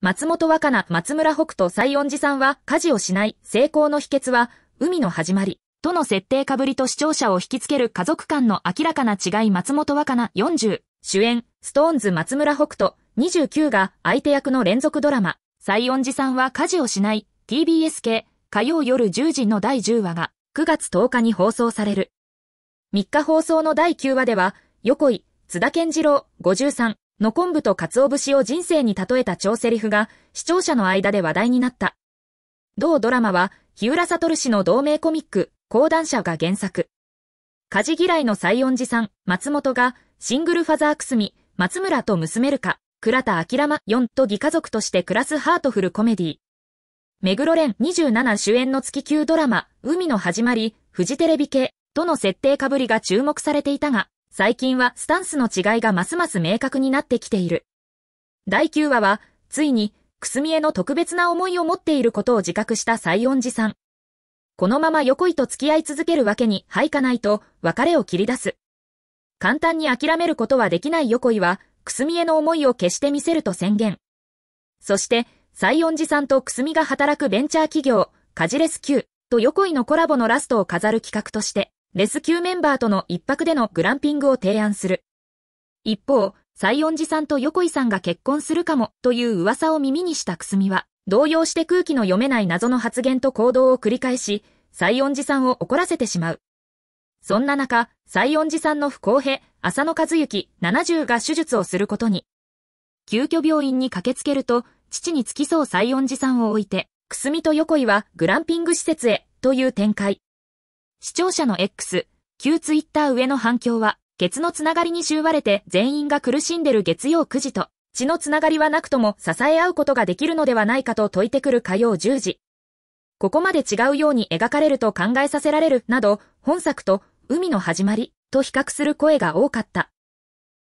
松本若菜、松村北斗、西恩寺さんは、家事をしない、成功の秘訣は、海の始まり。との設定かぶりと視聴者を引きつける家族間の明らかな違い松本若菜40。主演、ストーンズ松村北斗29が相手役の連続ドラマ、西恩寺さんは家事をしない、TBS 系、火曜夜10時の第10話が、9月10日に放送される。3日放送の第9話では、横井、津田健次郎53の昆布と鰹節を人生に例えた超セリフが視聴者の間で話題になった。同ドラマは、日浦悟氏の同名コミック、講談社が原作。家事嫌いの西園寺さん、松本が、シングルファザーくすみ、松村と娘るか、倉田明山4と義家族として暮らすハートフルコメディ。目黒蓮27主演の月級ドラマ、海の始まり、フジテレビ系との設定かぶりが注目されていたが、最近はスタンスの違いがますます明確になってきている。第9話は、ついに、くすみへの特別な思いを持っていることを自覚した西園寺さん。このまま横井と付き合い続けるわけにはいかないと、別れを切り出す。簡単に諦めることはできない横井は、くすみへの思いを決してみせると宣言。そして、西園寺さんとくすみが働くベンチャー企業、カジレス Q と横井のコラボのラストを飾る企画として、レスキューメンバーとの一泊でのグランピングを提案する。一方、西園寺さんと横井さんが結婚するかもという噂を耳にしたくすみは、動揺して空気の読めない謎の発言と行動を繰り返し、西園寺さんを怒らせてしまう。そんな中、西園寺さんの不公平、浅野和幸70が手術をすることに。急遽病院に駆けつけると、父に付き添う西園寺さんを置いて、くすみと横井はグランピング施設へという展開。視聴者の X、旧ツイッター上の反響は、月のつながりにしゅわれて全員が苦しんでる月曜9時と、血のつながりはなくとも支え合うことができるのではないかと説いてくる火曜10時。ここまで違うように描かれると考えさせられるなど、本作と海の始まりと比較する声が多かった。